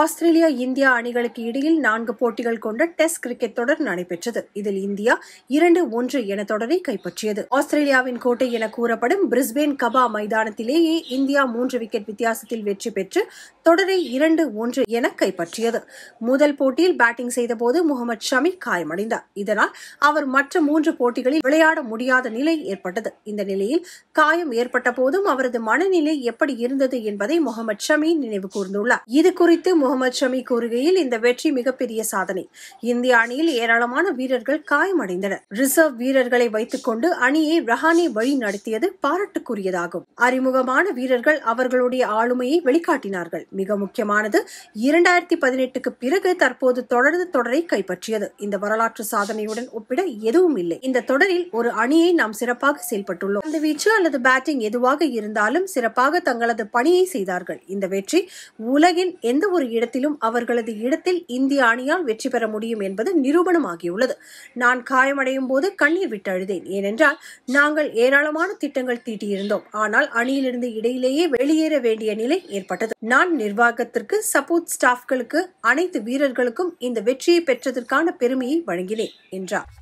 Australia India அணிகளுக்கு இடையில் நான்கு போட்டிகள் கொண்ட டெஸ்ட் கிரிக்கெட் தொடர் நடைபெற்றது இதில் இந்தியா இரண்டு ஒன்று என தொடரை கைப்பற்றியது ஆஸ்திரேலியாவின் கோட்டை என கூறப்படும் பிரிஸ்பேன் கபா மைதானத்திலேயே இந்தியா மூன்று விக்கெட் வித்தியாசத்தில் வெற்றி பெற்று தொடரை இரண்டு ஒன்று என கைப்பற்றியது முதல் போட்டியில் பேட்டிங் செய்தபோது முகமது ஷமி காயமடைந்தார் இதனால் அவர் மற்ற மூன்று போட்டிகளில் விளையாட முடியாத நிலை ஏற்பட்டது இந்த நிலையில் காயம் ஏற்பட்ட போதும் அவரது மனநிலை எப்படி இருந்தது என்பதை முகமது ஷமி நினைவு கூர்ந்துள்ளார் இது குறித்து முகமது ஷமி கூறுகையில் இந்த வெற்றி மிகப்பெரிய சாதனை இந்திய அணியில் ஏராளமான வீரர்கள் காயமடைந்தனர் ரிசர்வ் வீரர்களை வைத்துக் கொண்டு அணியை ரஹானி வழி நடத்தியது பாராட்டுக்குரியதாகும் அறிமுகமான வீரர்கள் அவர்களுடைய ஆளுமையை வெளிக்காட்டினார்கள் மிக முக்கியமானது இரண்டாயிரத்தி பதினெட்டுக்கு பிறகு தற்போது தொடர்ந்து தொடரை கைப்பற்றியது இந்த வரலாற்று சாதனையுடன் ஒப்பிட எதுவும் இல்லை இந்த தொடரில் ஒரு அணியை நாம் சிறப்பாக செயல்பட்டுள்ளோம் அந்த வீச்சு அல்லது பேட்டிங் எதுவாக இருந்தாலும் சிறப்பாக தங்களது பணியை செய்தார்கள் இந்த வெற்றி உலகின் எந்த ஒரு இடத்திலும் அவர்களது இடத்தில் இந்திய அணியால் வெற்றி பெற முடியும் என்பது நிரூபணமாகியுள்ளது நான் காயமடையும் போது கண்ணீர் விட்டு அழுதேன் ஏனென்றால் நாங்கள் ஏராளமான திட்டங்கள் தீட்டியிருந்தோம் ஆனால் அணியிலிருந்து இடையிலேயே வெளியேற வேண்டிய நிலை ஏற்பட்டது நான் நிர்வாகத்திற்கு சப்போர்ட் ஸ்டாஃப்களுக்கு அனைத்து வீரர்களுக்கும் இந்த வெற்றியை பெற்றதற்கான பெருமையை வழங்கினேன் என்றார்